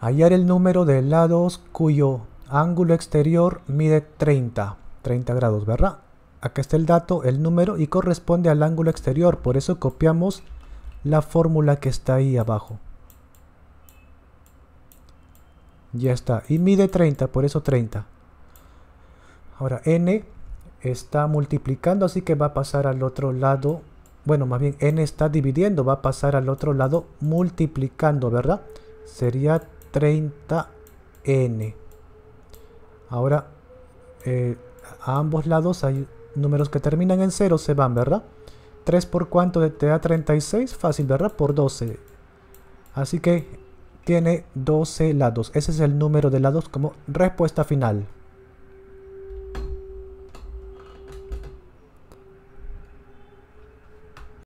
Hallar el número de lados cuyo ángulo exterior mide 30, 30 grados, ¿verdad? Acá está el dato, el número y corresponde al ángulo exterior, por eso copiamos la fórmula que está ahí abajo. Ya está, y mide 30, por eso 30. Ahora n está multiplicando, así que va a pasar al otro lado. Bueno, más bien n está dividiendo, va a pasar al otro lado multiplicando, ¿verdad? Sería 30n. Ahora, eh, a ambos lados hay números que terminan en 0, se van, ¿verdad? 3 por cuánto te da 36, fácil, ¿verdad? Por 12. Así que tiene 12 lados. Ese es el número de lados como respuesta final.